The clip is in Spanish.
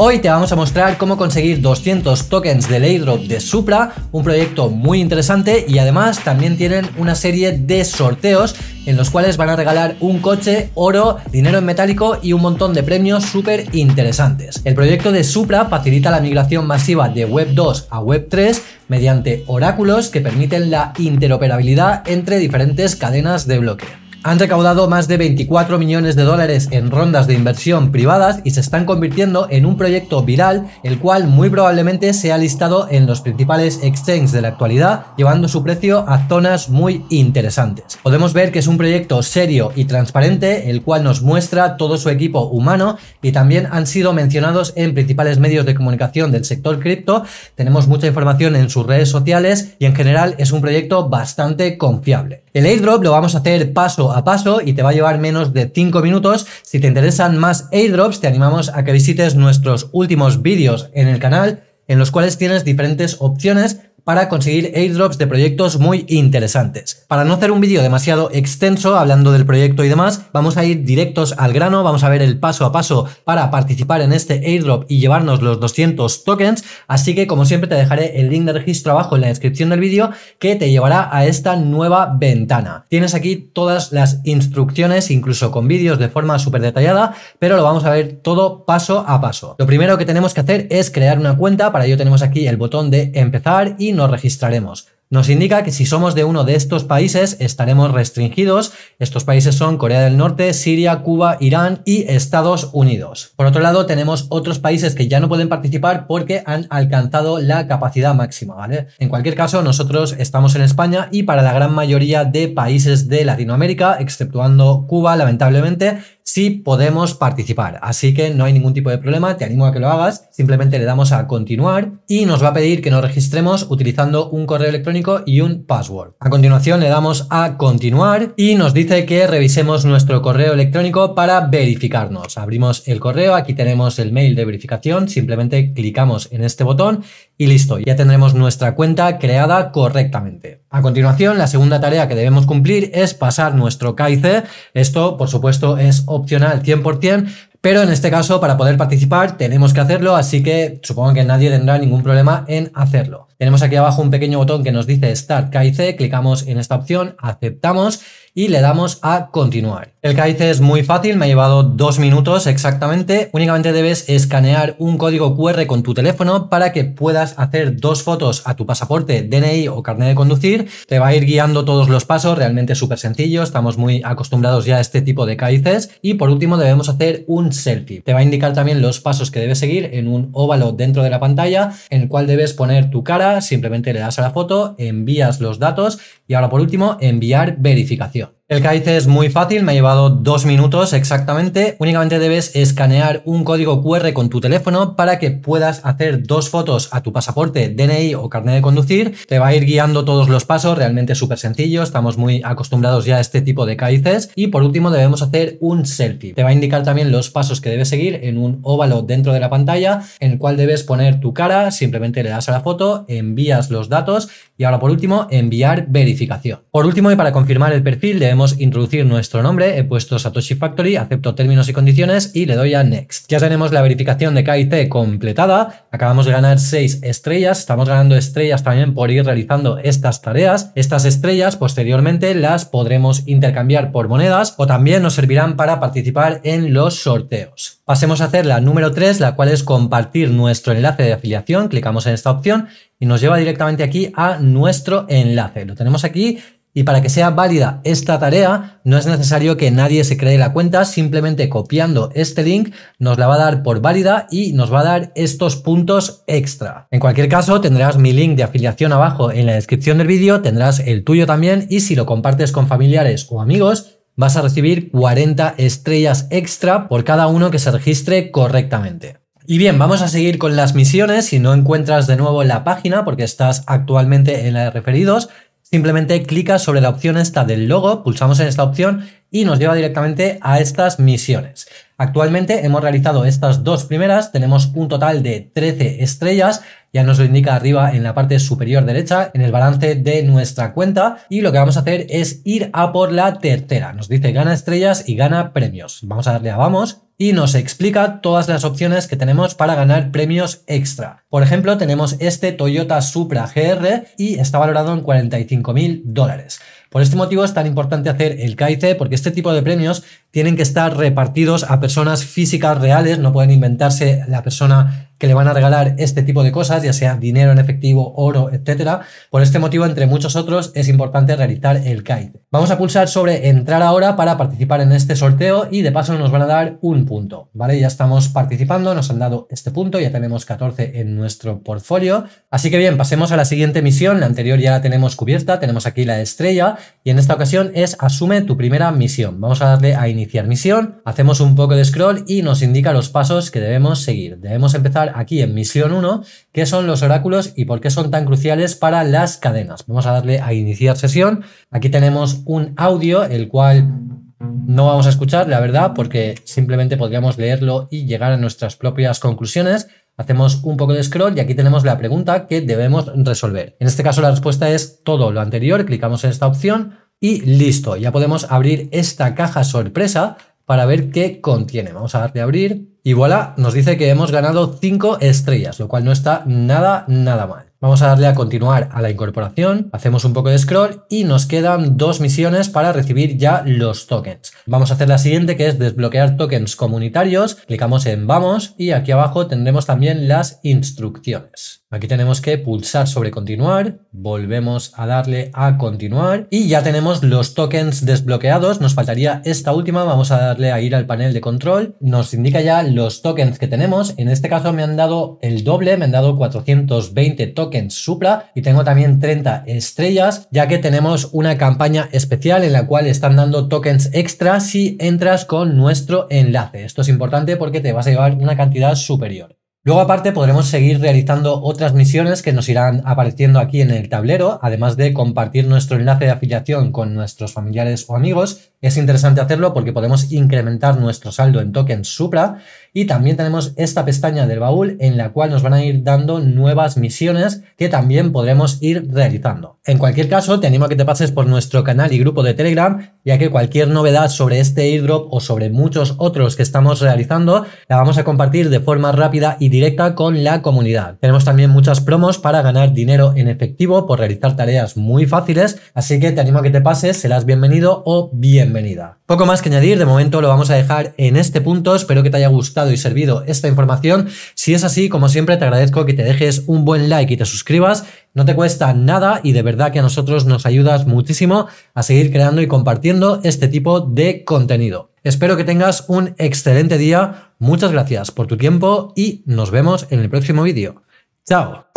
Hoy te vamos a mostrar cómo conseguir 200 tokens de Laydrop de Supra, un proyecto muy interesante y además también tienen una serie de sorteos en los cuales van a regalar un coche, oro, dinero en metálico y un montón de premios súper interesantes. El proyecto de Supra facilita la migración masiva de Web 2 a Web 3 mediante oráculos que permiten la interoperabilidad entre diferentes cadenas de bloqueo. Han recaudado más de 24 millones de dólares en rondas de inversión privadas y se están convirtiendo en un proyecto viral, el cual muy probablemente se ha listado en los principales exchanges de la actualidad, llevando su precio a zonas muy interesantes. Podemos ver que es un proyecto serio y transparente, el cual nos muestra todo su equipo humano y también han sido mencionados en principales medios de comunicación del sector cripto. Tenemos mucha información en sus redes sociales y en general es un proyecto bastante confiable. El airdrop lo vamos a hacer paso a paso y te va a llevar menos de 5 minutos. Si te interesan más airdrops, te animamos a que visites nuestros últimos vídeos en el canal en los cuales tienes diferentes opciones para conseguir airdrops de proyectos muy interesantes. Para no hacer un vídeo demasiado extenso hablando del proyecto y demás, vamos a ir directos al grano, vamos a ver el paso a paso para participar en este airdrop y llevarnos los 200 tokens, así que como siempre te dejaré el link de registro abajo en la descripción del vídeo que te llevará a esta nueva ventana. Tienes aquí todas las instrucciones, incluso con vídeos de forma súper detallada, pero lo vamos a ver todo paso a paso. Lo primero que tenemos que hacer es crear una cuenta, para ello tenemos aquí el botón de empezar y nos registraremos. Nos indica que si somos de uno de estos países estaremos restringidos. Estos países son Corea del Norte, Siria, Cuba, Irán y Estados Unidos. Por otro lado, tenemos otros países que ya no pueden participar porque han alcanzado la capacidad máxima, ¿vale? En cualquier caso, nosotros estamos en España y para la gran mayoría de países de Latinoamérica, exceptuando Cuba, lamentablemente, si podemos participar. Así que no hay ningún tipo de problema, te animo a que lo hagas. Simplemente le damos a continuar y nos va a pedir que nos registremos utilizando un correo electrónico y un password. A continuación le damos a continuar y nos dice que revisemos nuestro correo electrónico para verificarnos. Abrimos el correo, aquí tenemos el mail de verificación, simplemente clicamos en este botón y listo, ya tendremos nuestra cuenta creada correctamente. A continuación, la segunda tarea que debemos cumplir es pasar nuestro CAICE. Esto, por supuesto, es opcional 100%, pero en este caso, para poder participar, tenemos que hacerlo, así que supongo que nadie tendrá ningún problema en hacerlo. Tenemos aquí abajo un pequeño botón que nos dice Start KIC, clicamos en esta opción, aceptamos y le damos a continuar. El caíce es muy fácil, me ha llevado dos minutos exactamente. Únicamente debes escanear un código QR con tu teléfono para que puedas hacer dos fotos a tu pasaporte, DNI o carnet de conducir. Te va a ir guiando todos los pasos, realmente súper sencillo, estamos muy acostumbrados ya a este tipo de caíces Y por último debemos hacer un selfie. Te va a indicar también los pasos que debes seguir en un óvalo dentro de la pantalla en el cual debes poner tu cara, simplemente le das a la foto, envías los datos y ahora por último enviar verificación. El Kaice es muy fácil, me ha llevado dos minutos exactamente. Únicamente debes escanear un código QR con tu teléfono para que puedas hacer dos fotos a tu pasaporte, DNI o carnet de conducir. Te va a ir guiando todos los pasos, realmente súper sencillo, estamos muy acostumbrados ya a este tipo de Kaices. Y por último debemos hacer un selfie. Te va a indicar también los pasos que debes seguir en un óvalo dentro de la pantalla en el cual debes poner tu cara, simplemente le das a la foto, envías los datos y ahora por último enviar verificación. Por último y para confirmar el perfil debemos introducir nuestro nombre. He puesto Satoshi Factory, acepto términos y condiciones y le doy a Next. Ya tenemos la verificación de T completada. Acabamos de ganar 6 estrellas. Estamos ganando estrellas también por ir realizando estas tareas. Estas estrellas posteriormente las podremos intercambiar por monedas o también nos servirán para participar en los sorteos. Pasemos a hacer la número 3, la cual es compartir nuestro enlace de afiliación. Clicamos en esta opción y nos lleva directamente aquí a nuestro enlace. Lo tenemos aquí y para que sea válida esta tarea, no es necesario que nadie se cree la cuenta, simplemente copiando este link nos la va a dar por válida y nos va a dar estos puntos extra. En cualquier caso, tendrás mi link de afiliación abajo en la descripción del vídeo, tendrás el tuyo también y si lo compartes con familiares o amigos, vas a recibir 40 estrellas extra por cada uno que se registre correctamente. Y bien, vamos a seguir con las misiones. Si no encuentras de nuevo la página porque estás actualmente en la de referidos, simplemente clica sobre la opción esta del logo, pulsamos en esta opción y nos lleva directamente a estas misiones. Actualmente hemos realizado estas dos primeras, tenemos un total de 13 estrellas, ya nos lo indica arriba en la parte superior derecha, en el balance de nuestra cuenta. Y lo que vamos a hacer es ir a por la tercera. Nos dice gana estrellas y gana premios. Vamos a darle a vamos y nos explica todas las opciones que tenemos para ganar premios extra. Por ejemplo, tenemos este Toyota Supra GR y está valorado en 45 mil dólares. Por este motivo es tan importante hacer el CAICE porque este tipo de premios tienen que estar repartidos a personas físicas reales, no pueden inventarse la persona que le van a regalar este tipo de cosas, ya sea dinero en efectivo, oro, etc. Por este motivo, entre muchos otros, es importante realizar el CAICE. Vamos a pulsar sobre entrar ahora para participar en este sorteo y de paso nos van a dar un punto, ¿vale? Ya estamos participando, nos han dado este punto, ya tenemos 14 en nuestro portfolio. Así que bien, pasemos a la siguiente misión, la anterior ya la tenemos cubierta, tenemos aquí la estrella y en esta ocasión es asume tu primera misión. Vamos a darle a iniciar misión, hacemos un poco de scroll y nos indica los pasos que debemos seguir. Debemos empezar aquí en misión 1, qué son los oráculos y por qué son tan cruciales para las cadenas. Vamos a darle a iniciar sesión. Aquí tenemos un audio, el cual no vamos a escuchar, la verdad, porque simplemente podríamos leerlo y llegar a nuestras propias conclusiones. Hacemos un poco de scroll y aquí tenemos la pregunta que debemos resolver. En este caso la respuesta es todo lo anterior, clicamos en esta opción y listo, ya podemos abrir esta caja sorpresa para ver qué contiene. Vamos a darle a abrir y voilà, nos dice que hemos ganado 5 estrellas, lo cual no está nada, nada mal. Vamos a darle a continuar a la incorporación, hacemos un poco de scroll y nos quedan dos misiones para recibir ya los tokens. Vamos a hacer la siguiente que es desbloquear tokens comunitarios, clicamos en vamos y aquí abajo tendremos también las instrucciones. Aquí tenemos que pulsar sobre continuar, volvemos a darle a continuar y ya tenemos los tokens desbloqueados. Nos faltaría esta última, vamos a darle a ir al panel de control. Nos indica ya los tokens que tenemos. En este caso me han dado el doble, me han dado 420 tokens Supra y tengo también 30 estrellas, ya que tenemos una campaña especial en la cual están dando tokens extra si entras con nuestro enlace. Esto es importante porque te vas a llevar una cantidad superior. Luego aparte podremos seguir realizando otras misiones que nos irán apareciendo aquí en el tablero, además de compartir nuestro enlace de afiliación con nuestros familiares o amigos es interesante hacerlo porque podemos incrementar nuestro saldo en tokens Supra y también tenemos esta pestaña del baúl en la cual nos van a ir dando nuevas misiones que también podremos ir realizando. En cualquier caso, te animo a que te pases por nuestro canal y grupo de Telegram, ya que cualquier novedad sobre este airdrop o sobre muchos otros que estamos realizando, la vamos a compartir de forma rápida y directa con la comunidad. Tenemos también muchas promos para ganar dinero en efectivo por realizar tareas muy fáciles, así que te animo a que te pases, serás bienvenido o bien bienvenida. Poco más que añadir, de momento lo vamos a dejar en este punto, espero que te haya gustado y servido esta información. Si es así, como siempre, te agradezco que te dejes un buen like y te suscribas, no te cuesta nada y de verdad que a nosotros nos ayudas muchísimo a seguir creando y compartiendo este tipo de contenido. Espero que tengas un excelente día, muchas gracias por tu tiempo y nos vemos en el próximo vídeo. ¡Chao!